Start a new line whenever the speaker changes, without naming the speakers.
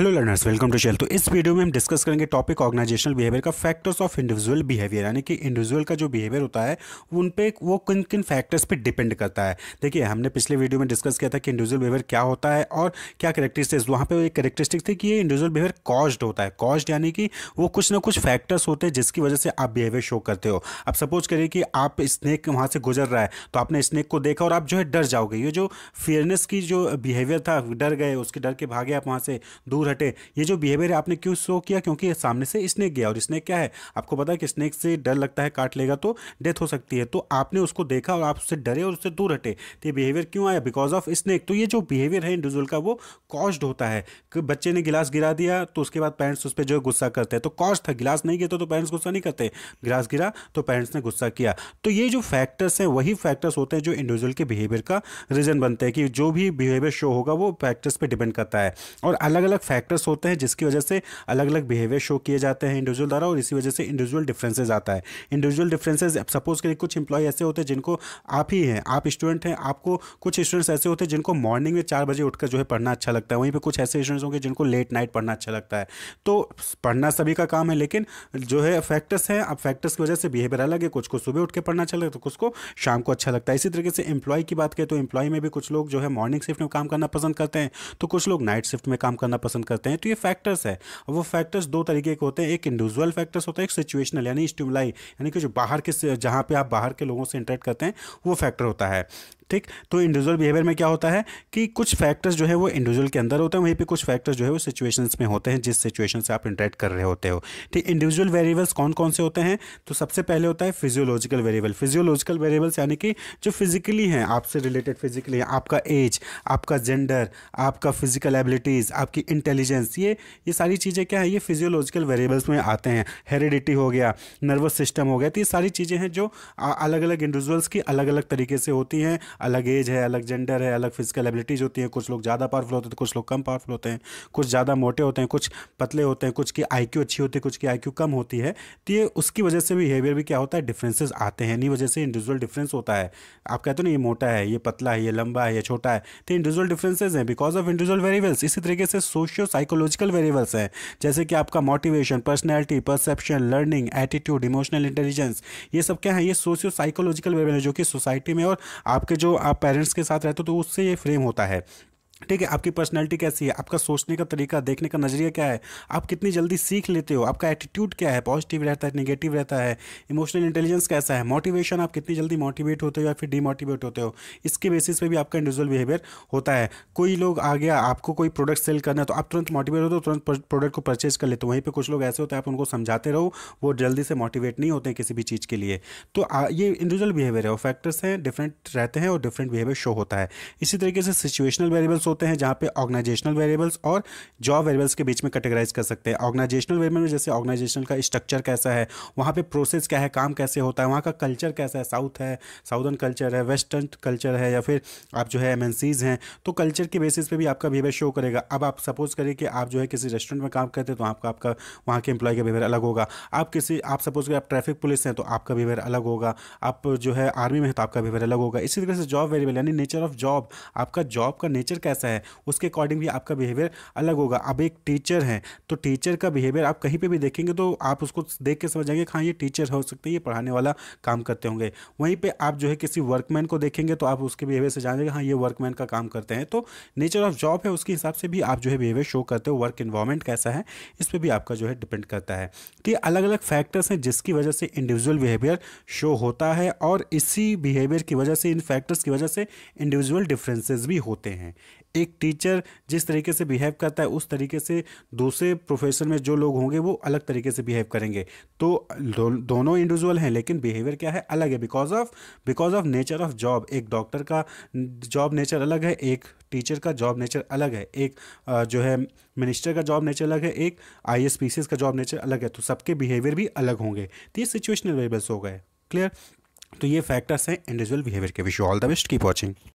hello learners welcome to Shell तो इस video में हम डिस्कस करेंगे टॉपिक ऑर्गेनाइजेशनल बिहेवियर का फैक्टर्स ऑफ इंडिविजुअल बिहेवियर यानी कि इंडिविजुअल का जो बिहेवियर होता है उन पे वो किन किन फैक्टर्स पे डिपेंड करता है देखिए हमने पिछले वीडियो में डिस्कस किया था कि इंडिविजुअल बिहेवियर क्या होता है और क्या करेक्टरिस्टिक्स वहाँ पर एक करेक्टरिस्टिक थी कि ये इंडिविजुअल बिहेवियर कॉस्ड होता है कॉस्ड यानी कि वो कुछ ना कुछ फैक्टर्स होते हैं जिसकी वजह से आप बिहेवियर शो करते हो अब सपोज करिए कि आप स्नैक वहाँ से गुजर रहा है तो आपने स्नैक को देखा और आप जो है डर जाओगे ये जो फेयरनेस की जो बिहेवियर था डर गए उसके डर के भागे आप वहाँ से दूर हटे ये जो बिहेवियर आपने क्यों शो किया क्योंकि सामने से स्नेक गया और स्नेक क्या है आपको पता है कि स्नेक से डर लगता है काट लेगा तो डेथ हो सकती है तो आपने उसको देखा और आप उससे डरे और उससे दूर हटे तो ये बिहेवियर क्यों आया बिकॉज ऑफ स्नेक तो ये जो बिहेवियर है इंडिविजुअल का वो कॉस्ड होता है बच्चे ने गिलास गिरा दिया तो उसके बाद पेरेंट्स उस पर जो गुस्सा करते हैं तो कॉस्ट था गिलास नहीं गिरता तो पेरेंट्स गुस्सा नहीं करते गिलास गिरा तो पेरेंट्स ने गुस्सा किया तो ये जो फैक्टर्स हैं वही फैक्टर्स होते हैं जो इंडिविजुअल के बिहेवियर का रीज़न बनते हैं कि जो भी बिहेवियर शो होगा वो फैक्टर्स पर डिपेंड करता है और अलग अलग फैक्टर्स होते हैं जिसकी वजह से अलग अलग बिहेवियर शो किए जाते हैं इंडिविजुअल द्वारा और इसी वजह से इंडिविजुअल डिफ्रेंसेज आता है इंडिविजुअल डिफ्रेंसेज सपोज करिए कुछ इंप्लॉय ऐसे होते हैं जिनको आप ही हैं आप स्टूडेंट हैं आपको कुछ स्टूडेंट्स ऐसे होते हैं जिनको मॉर्निंग में चार बजे उठकर जो है पढ़ना अच्छा लगता है वहीं पर कुछ ऐसे स्टूडेंट्स होंगे जिनको लेट नाइट पढ़ना अच्छा लगता है तो पढ़ना सभी का काम है लेकिन जो है फैक्टर्स हैं अब फैक्टर्स की वजह से बिहेवियर अलग है कुछ को सुबह उठ के पढ़ना अच्छा लगता है तो कुछ को शाम को अच्छा लगता है इसी तरीके से इंप्लॉय की बात करें तो एम्प्लॉय में भी कुछ लोग जो है मॉर्निंग शिफ्ट में काम करना पसंद करते हैं तो कुछ लोग नाइट शिफ्ट में काम करना पसंद पसंद करते हैं तो ये फैक्टर्स है और वो फैक्टर्स दो तरीके के होते हैं एक इंडिविजुअल फैक्टर्स होता है एक सिचुएशनल यानी स्टिमुलाई यानी कि जो बाहर के जहाँ पे आप बाहर के लोगों से इंटरेक्ट करते हैं वो फैक्टर होता है ठीक तो इंडिविजुअल बिहेवियर में क्या होता है कि कुछ फैक्टर्स जो है वो इंडिविजुअल के अंदर होते हैं वहीं पर कुछ फैक्टर्स जो है वो सिचुएशंस में होते हैं जिस सिचुएशन से आप इंटरेक्ट कर रहे होते हो ठीक इंडिविजुअल वेरिएबल्स कौन कौन से होते हैं तो सबसे पहले होता है फिजियोलॉजिकल वेरिएबल फिजियोलॉजिकल वेरिएबल्स यानी कि जो फिजिकली हैं आपसे रिलेटेड फिजिकली आपका एज आपका जेंडर आपका फिजिकल एबिलिटीज़ आपकी इंटेलिजेंस ये ये सारी चीज़ें क्या है ये फिजियोलॉजिकल वेरिएबल्स में आते हैं हेरिडिटी हो गया नर्वस सिस्टम हो गया तो ये सारी चीज़ें हैं जो अलग अलग इंडिविजुअल्स की अलग अलग तरीके से होती हैं अलग एज है अलग जेंडर है अलग फिजिकल एबिलिटीज़ होती हैं कुछ लोग ज़्यादा पावरफुल होते हैं तो कुछ लोग कम पावरफुल होते हैं कुछ ज़्यादा मोटे होते हैं कुछ पतले होते हैं कुछ की आई अच्छी होती है कुछ की आई कम होती है तो ये उसकी वजह से बिहेवियर भी क्या होता है डिफ्रेंसेज आते हैं इन्हीं वजह से इंडिविजुअल डिफरेंस होता है आप कहते हो ना ये मोटा है ये पतला है ये लंबा है ये छोटा है तो इंडिविजुअल डिफरेंसेज हैं बिकॉज ऑफ इंडिविजुअल वेरिएबल्स इसी तरीके से सोशियो साइकोलॉजिकल वेरिएबल्स हैं जैसे कि आपका motivation personality perception learning attitude emotional intelligence ये सब क्या है ये सोशियो साइकोलॉजिकल वेरिएबल है जो कि सोसाइटी में और आपके जो आप पेरेंट्स के साथ रहते हो तो उससे ये फ्रेम होता है ठीक है आपकी पर्सनैलिटी कैसी है आपका सोचने का तरीका देखने का नज़रिया क्या है आप कितनी जल्दी सीख लेते हो आपका एटीट्यूड क्या है पॉजिटिव रहता है नेगेटिव रहता है इमोशनल इंटेलिजेंस कैसा है मोटिवेशन आप कितनी जल्दी मोटिवेट होते हो या फिर डीमोटिवेट होते हो इसके बेसिस पे भी आपका इंडिविजुअल बिहेवियर होता है कोई लोग आ गया आपको कोई प्रोडक्ट सेल करना है तो आप तुरंत मोटिवेट होते हो तुरंत प्रोडक्ट को परचेज कर लेते हो वहीं पर कुछ लोग ऐसे होते हैं आप उनको समझाते रहो वो जल्दी से मोटिवेट नहीं होते किसी भी चीज़ के लिए तो ये इंडिविजुअल बिहेवियर है वो फैक्टर्स हैं डिफरेंट रहते हैं और डिफरेंट बिहेवियर शो होता है इसी तरीके से सिचुएशनल वेरिएबल्स होते हैं जहाँ पे ऑर्गेनाइजेशनल वेरिएबल्स और जॉब वेरिएबल्स के बीच में कैटेगराइज कर सकते हैं ऑर्गेनाइजेशनल वेरिएबल में जैसे ऑर्गेनाइजेशनल का स्ट्रक्चर कैसा है वहाँ पे प्रोसेस क्या है काम कैसे होता है वहाँ का कल्चर कैसा है साउथ है साउदर्न कल्चर है वेस्टर्न कल्चर है या फिर आप जो है एम हैं तो कल्चर के बेसिस पर भी आपका बिहेवियर शो करेगा अब आप सपोज करें कि आप जो है किसी रेस्टोरेंट में काम करते हैं तो आपका आपका वहाँ के एम्प्लॉय का बिहेवियर अलग होगा आप किसी आप सपोज करें आप ट्रैफिक पुलिस हैं तो आपका बिहेवियर अलग होगा आप जो है आर्मी में है तो आपका बिहेवियर अलग होगा इसी तरह से जॉब वेरिएबल यानी नेचर ऑफ जॉब आपका जॉब का नेचर कैसा कैसा है उसके अकॉर्डिंग भी आपका बिहेवियर अलग होगा अब एक टीचर है तो टीचर का बिहेवियर आप कहीं पर भी देखेंगे तो आप उसको देख के समझ जाएंगे हाँ ये टीचर हो सकते हैं ये पढ़ाने वाला काम करते होंगे वहीं पर आप जो है किसी वर्कमैन को देखेंगे तो आप उसके बिहेवियर से जानेंगे हाँ ये वर्कमैन का काम करते हैं तो नेचर ऑफ जॉब है उसके हिसाब से भी आप जो है बिहेवियर शो करते हो वर्क इन्वायरमेंट कैसा है इस पर भी आपका जो है डिपेंड करता है कि अलग अलग फैक्टर्स हैं जिसकी वजह से इंडिविजुअल बिहेवियर शो होता है और इसी बिहेवियर की वजह से इन फैक्टर्स की वजह से इंडिविजुअल डिफरेंसेस भी होते हैं एक टीचर जिस तरीके से बिहेव करता है उस तरीके से दूसरे प्रोफेशन में जो लोग होंगे वो अलग तरीके से बिहेव करेंगे तो दो, दोनों इंडिविजुअल हैं लेकिन बिहेवियर क्या है अलग है because of because of nature of job एक डॉक्टर का जॉब नेचर अलग है एक टीचर का जॉब नेचर अलग है एक जो है मिनिस्टर का जॉब नेचर अलग है एक आई एस का जॉब नेचर अलग है तो सबके बिहेवियर भी अलग होंगे तो ये सिचुएशनल वेरिएबल्स हो गए क्लियर तो ये फैक्टर्स हैं इंडिविजुअल बिहेवियर के wish all the best keep watching